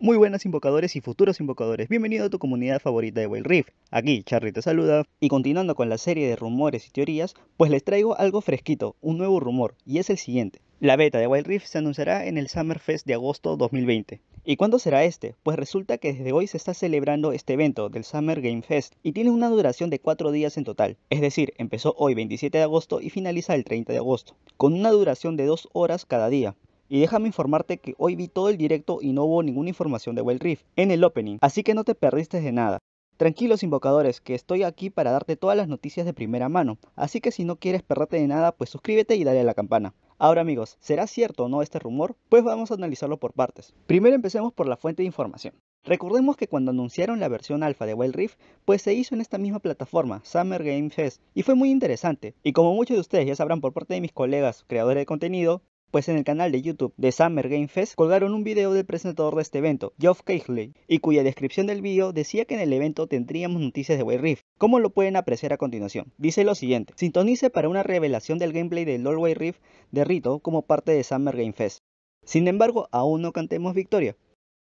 Muy buenas invocadores y futuros invocadores, bienvenido a tu comunidad favorita de Wild Rift. Aquí Charlie te saluda. Y continuando con la serie de rumores y teorías, pues les traigo algo fresquito, un nuevo rumor, y es el siguiente. La beta de Wild Rift se anunciará en el Summer Fest de agosto 2020. ¿Y cuándo será este? Pues resulta que desde hoy se está celebrando este evento del Summer Game Fest y tiene una duración de 4 días en total, es decir, empezó hoy 27 de agosto y finaliza el 30 de agosto, con una duración de 2 horas cada día. Y déjame informarte que hoy vi todo el directo y no hubo ninguna información de Wild Rift en el opening, así que no te perdiste de nada. Tranquilos invocadores, que estoy aquí para darte todas las noticias de primera mano, así que si no quieres perderte de nada, pues suscríbete y dale a la campana. Ahora amigos, ¿será cierto o no este rumor? Pues vamos a analizarlo por partes. Primero empecemos por la fuente de información. Recordemos que cuando anunciaron la versión alfa de Wild Rift, pues se hizo en esta misma plataforma, Summer Game Fest, y fue muy interesante. Y como muchos de ustedes ya sabrán por parte de mis colegas creadores de contenido, pues en el canal de YouTube de Summer Game Fest colgaron un video del presentador de este evento, Geoff Cagley, y cuya descripción del video decía que en el evento tendríamos noticias de Way Reef, como lo pueden apreciar a continuación. Dice lo siguiente, sintonice para una revelación del gameplay de LoL Way de Rito como parte de Summer Game Fest. Sin embargo, aún no cantemos victoria,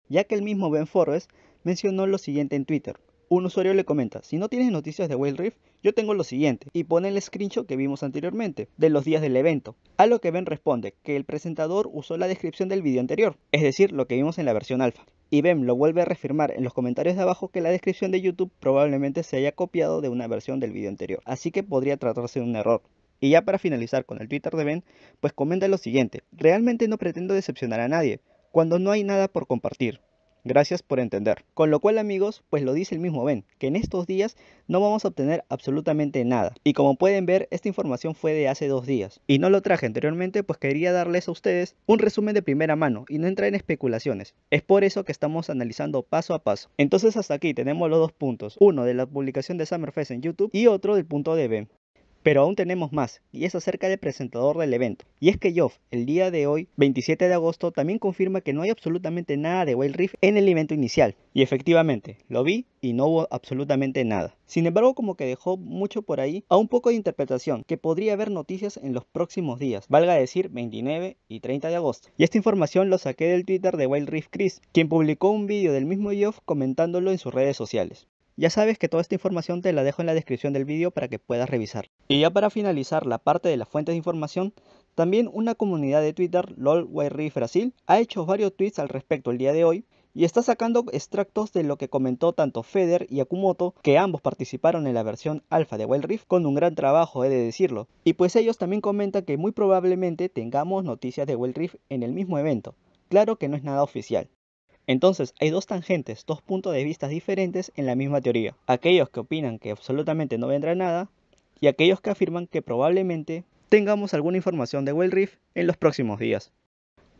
ya que el mismo Ben Forrest mencionó lo siguiente en Twitter, un usuario le comenta, si no tienes noticias de Wild Rift, yo tengo lo siguiente, y pone el screenshot que vimos anteriormente, de los días del evento. A lo que Ben responde, que el presentador usó la descripción del video anterior, es decir, lo que vimos en la versión alfa. Y Ben lo vuelve a reafirmar en los comentarios de abajo que la descripción de YouTube probablemente se haya copiado de una versión del video anterior, así que podría tratarse de un error. Y ya para finalizar con el Twitter de Ben, pues comenta lo siguiente, realmente no pretendo decepcionar a nadie, cuando no hay nada por compartir. Gracias por entender. Con lo cual amigos, pues lo dice el mismo Ben, que en estos días no vamos a obtener absolutamente nada. Y como pueden ver, esta información fue de hace dos días. Y no lo traje anteriormente, pues quería darles a ustedes un resumen de primera mano y no entrar en especulaciones. Es por eso que estamos analizando paso a paso. Entonces hasta aquí tenemos los dos puntos. Uno de la publicación de Summerfest en YouTube y otro del punto de Ben. Pero aún tenemos más, y es acerca del presentador del evento. Y es que Joff, el día de hoy, 27 de agosto, también confirma que no hay absolutamente nada de Wild Rift en el evento inicial. Y efectivamente, lo vi y no hubo absolutamente nada. Sin embargo, como que dejó mucho por ahí a un poco de interpretación, que podría haber noticias en los próximos días, valga decir 29 y 30 de agosto. Y esta información lo saqué del Twitter de Wild Rift Chris, quien publicó un vídeo del mismo Joff comentándolo en sus redes sociales. Ya sabes que toda esta información te la dejo en la descripción del vídeo para que puedas revisar. Y ya para finalizar la parte de las fuentes de información, también una comunidad de Twitter, Rift Brasil, ha hecho varios tweets al respecto el día de hoy y está sacando extractos de lo que comentó tanto Feder y Akumoto, que ambos participaron en la versión alfa de Wild Rift con un gran trabajo, he de decirlo. Y pues ellos también comentan que muy probablemente tengamos noticias de Wild Rift en el mismo evento. Claro que no es nada oficial, entonces, hay dos tangentes, dos puntos de vista diferentes en la misma teoría. Aquellos que opinan que absolutamente no vendrá nada y aquellos que afirman que probablemente tengamos alguna información de Well Reef en los próximos días.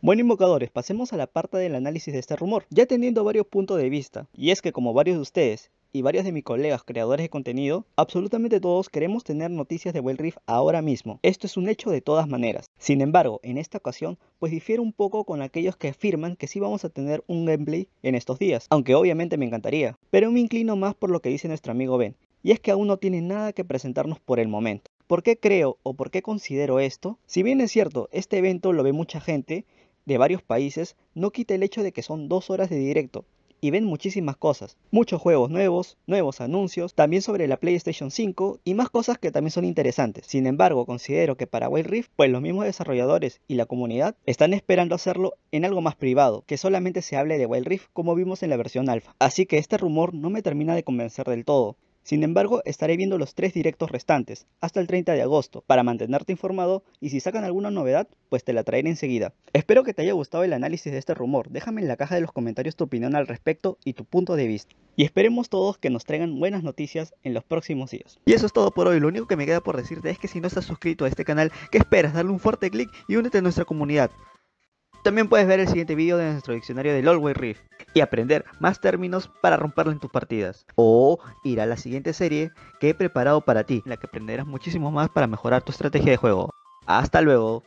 Bueno invocadores, pasemos a la parte del análisis de este rumor, ya teniendo varios puntos de vista, y es que como varios de ustedes y varios de mis colegas creadores de contenido, absolutamente todos queremos tener noticias de Wild ahora mismo. Esto es un hecho de todas maneras. Sin embargo, en esta ocasión, pues difiere un poco con aquellos que afirman que sí vamos a tener un gameplay en estos días, aunque obviamente me encantaría. Pero me inclino más por lo que dice nuestro amigo Ben, y es que aún no tiene nada que presentarnos por el momento. ¿Por qué creo o por qué considero esto? Si bien es cierto, este evento lo ve mucha gente, de varios países, no quita el hecho de que son dos horas de directo y ven muchísimas cosas. Muchos juegos nuevos, nuevos anuncios, también sobre la PlayStation 5 y más cosas que también son interesantes. Sin embargo, considero que para Wild Rift, pues los mismos desarrolladores y la comunidad están esperando hacerlo en algo más privado, que solamente se hable de Wild Rift como vimos en la versión alfa. Así que este rumor no me termina de convencer del todo. Sin embargo, estaré viendo los tres directos restantes, hasta el 30 de agosto, para mantenerte informado y si sacan alguna novedad, pues te la traeré enseguida. Espero que te haya gustado el análisis de este rumor, déjame en la caja de los comentarios tu opinión al respecto y tu punto de vista. Y esperemos todos que nos traigan buenas noticias en los próximos días. Y eso es todo por hoy, lo único que me queda por decirte es que si no estás suscrito a este canal, ¿qué esperas? Dale un fuerte clic y únete a nuestra comunidad. También puedes ver el siguiente vídeo de nuestro diccionario de Always Rift y aprender más términos para romperlo en tus partidas. O ir a la siguiente serie que he preparado para ti, en la que aprenderás muchísimo más para mejorar tu estrategia de juego. Hasta luego.